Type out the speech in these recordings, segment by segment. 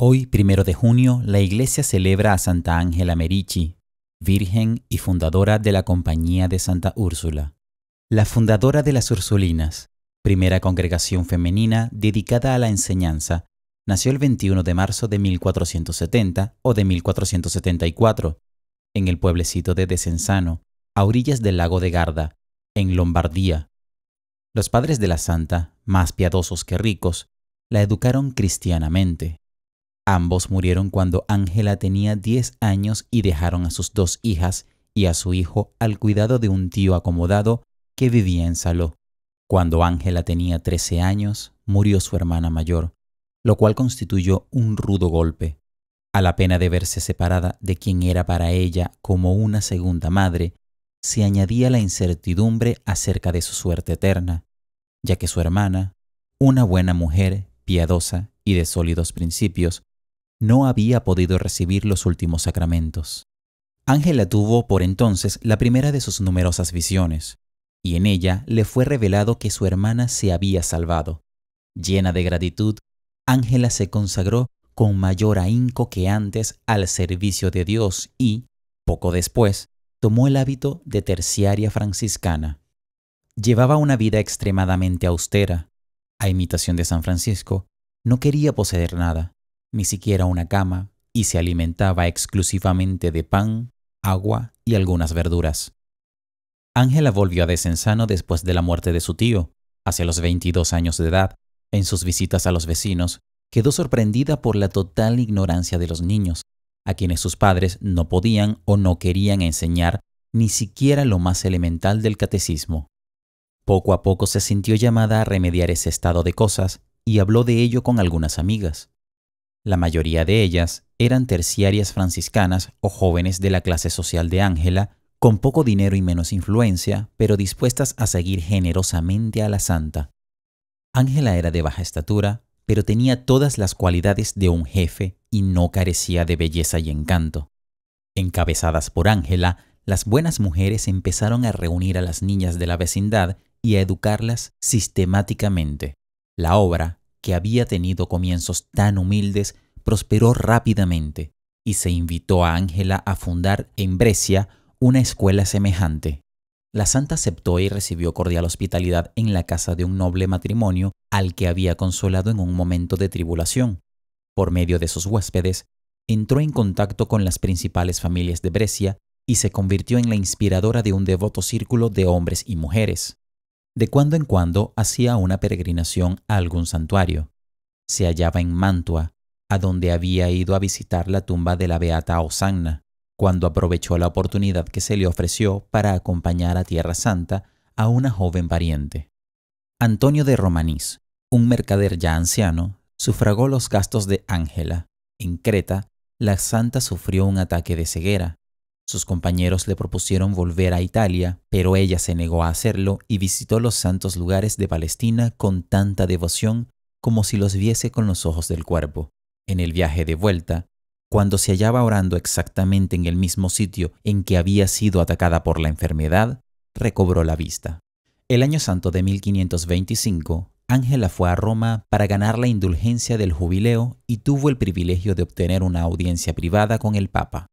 Hoy, primero de junio, la Iglesia celebra a Santa Ángela Merici, virgen y fundadora de la Compañía de Santa Úrsula. La fundadora de las Ursulinas, primera congregación femenina dedicada a la enseñanza, nació el 21 de marzo de 1470 o de 1474, en el pueblecito de Desenzano, a orillas del lago de Garda, en Lombardía. Los padres de la santa, más piadosos que ricos, la educaron cristianamente. Ambos murieron cuando Ángela tenía 10 años y dejaron a sus dos hijas y a su hijo al cuidado de un tío acomodado que vivía en Saló. Cuando Ángela tenía 13 años, murió su hermana mayor, lo cual constituyó un rudo golpe. A la pena de verse separada de quien era para ella como una segunda madre, se añadía la incertidumbre acerca de su suerte eterna, ya que su hermana, una buena mujer, piadosa y de sólidos principios, no había podido recibir los últimos sacramentos. Ángela tuvo por entonces la primera de sus numerosas visiones, y en ella le fue revelado que su hermana se había salvado. Llena de gratitud, Ángela se consagró con mayor ahínco que antes al servicio de Dios y, poco después, tomó el hábito de terciaria franciscana. Llevaba una vida extremadamente austera. A imitación de San Francisco, no quería poseer nada, ni siquiera una cama, y se alimentaba exclusivamente de pan, agua y algunas verduras. Ángela volvió a Desensano después de la muerte de su tío, hacia los 22 años de edad, en sus visitas a los vecinos, quedó sorprendida por la total ignorancia de los niños, a quienes sus padres no podían o no querían enseñar ni siquiera lo más elemental del catecismo. Poco a poco se sintió llamada a remediar ese estado de cosas y habló de ello con algunas amigas. La mayoría de ellas eran terciarias franciscanas o jóvenes de la clase social de Ángela, con poco dinero y menos influencia, pero dispuestas a seguir generosamente a la santa. Ángela era de baja estatura, pero tenía todas las cualidades de un jefe y no carecía de belleza y encanto. Encabezadas por Ángela, las buenas mujeres empezaron a reunir a las niñas de la vecindad y a educarlas sistemáticamente. La obra, que había tenido comienzos tan humildes, prosperó rápidamente y se invitó a Ángela a fundar en Brescia una escuela semejante. La santa aceptó y recibió cordial hospitalidad en la casa de un noble matrimonio al que había consolado en un momento de tribulación. Por medio de sus huéspedes, entró en contacto con las principales familias de Brescia y se convirtió en la inspiradora de un devoto círculo de hombres y mujeres de cuando en cuando hacía una peregrinación a algún santuario. Se hallaba en Mantua, a donde había ido a visitar la tumba de la beata Osanna, cuando aprovechó la oportunidad que se le ofreció para acompañar a Tierra Santa a una joven pariente. Antonio de Romanís, un mercader ya anciano, sufragó los gastos de Ángela. En Creta, la santa sufrió un ataque de ceguera, sus compañeros le propusieron volver a Italia, pero ella se negó a hacerlo y visitó los santos lugares de Palestina con tanta devoción como si los viese con los ojos del cuerpo. En el viaje de vuelta, cuando se hallaba orando exactamente en el mismo sitio en que había sido atacada por la enfermedad, recobró la vista. El año santo de 1525, Ángela fue a Roma para ganar la indulgencia del jubileo y tuvo el privilegio de obtener una audiencia privada con el Papa.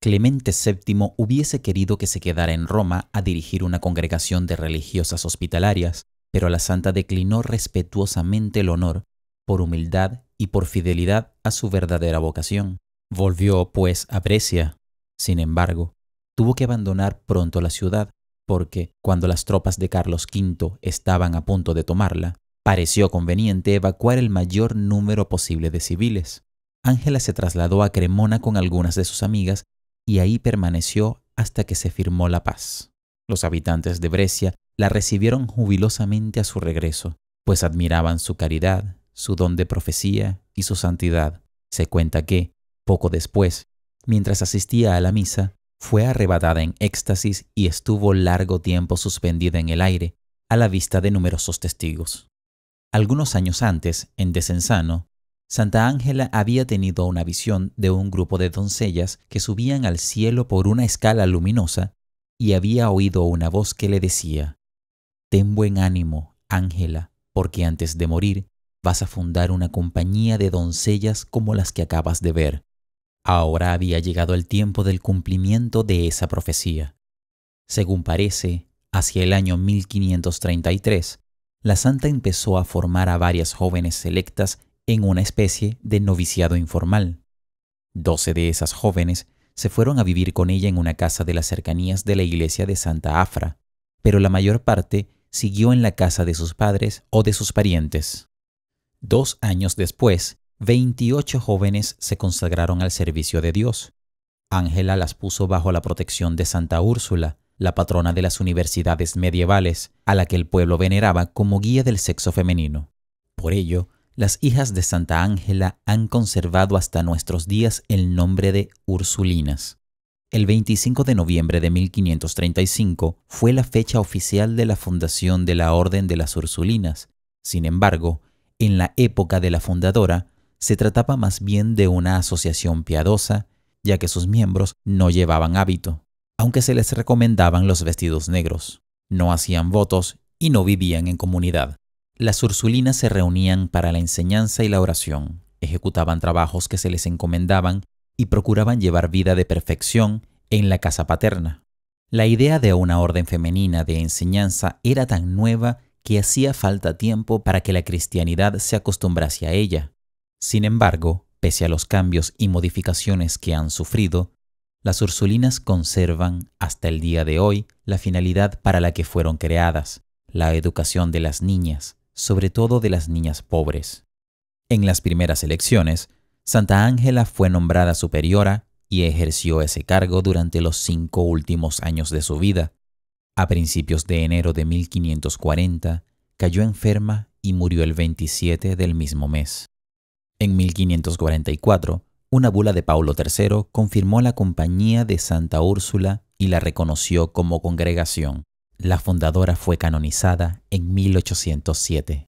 Clemente VII hubiese querido que se quedara en Roma a dirigir una congregación de religiosas hospitalarias, pero la santa declinó respetuosamente el honor, por humildad y por fidelidad a su verdadera vocación. Volvió, pues, a Brescia. Sin embargo, tuvo que abandonar pronto la ciudad, porque, cuando las tropas de Carlos V estaban a punto de tomarla, pareció conveniente evacuar el mayor número posible de civiles. Ángela se trasladó a Cremona con algunas de sus amigas y ahí permaneció hasta que se firmó la paz. Los habitantes de Brescia la recibieron jubilosamente a su regreso, pues admiraban su caridad, su don de profecía y su santidad. Se cuenta que, poco después, mientras asistía a la misa, fue arrebatada en éxtasis y estuvo largo tiempo suspendida en el aire, a la vista de numerosos testigos. Algunos años antes, en Desensano, Santa Ángela había tenido una visión de un grupo de doncellas que subían al cielo por una escala luminosa y había oído una voz que le decía, Ten buen ánimo, Ángela, porque antes de morir vas a fundar una compañía de doncellas como las que acabas de ver. Ahora había llegado el tiempo del cumplimiento de esa profecía. Según parece, hacia el año 1533, la santa empezó a formar a varias jóvenes selectas en una especie de noviciado informal. Doce de esas jóvenes se fueron a vivir con ella en una casa de las cercanías de la iglesia de Santa Afra, pero la mayor parte siguió en la casa de sus padres o de sus parientes. Dos años después, veintiocho jóvenes se consagraron al servicio de Dios. Ángela las puso bajo la protección de Santa Úrsula, la patrona de las universidades medievales, a la que el pueblo veneraba como guía del sexo femenino. Por ello, las hijas de Santa Ángela han conservado hasta nuestros días el nombre de Ursulinas. El 25 de noviembre de 1535 fue la fecha oficial de la fundación de la Orden de las Ursulinas. Sin embargo, en la época de la fundadora, se trataba más bien de una asociación piadosa, ya que sus miembros no llevaban hábito, aunque se les recomendaban los vestidos negros, no hacían votos y no vivían en comunidad. Las Ursulinas se reunían para la enseñanza y la oración, ejecutaban trabajos que se les encomendaban y procuraban llevar vida de perfección en la casa paterna. La idea de una orden femenina de enseñanza era tan nueva que hacía falta tiempo para que la cristianidad se acostumbrase a ella. Sin embargo, pese a los cambios y modificaciones que han sufrido, las Ursulinas conservan hasta el día de hoy la finalidad para la que fueron creadas, la educación de las niñas, sobre todo de las niñas pobres. En las primeras elecciones, Santa Ángela fue nombrada superiora y ejerció ese cargo durante los cinco últimos años de su vida. A principios de enero de 1540, cayó enferma y murió el 27 del mismo mes. En 1544, una bula de Paulo III confirmó la compañía de Santa Úrsula y la reconoció como congregación la fundadora fue canonizada en 1807.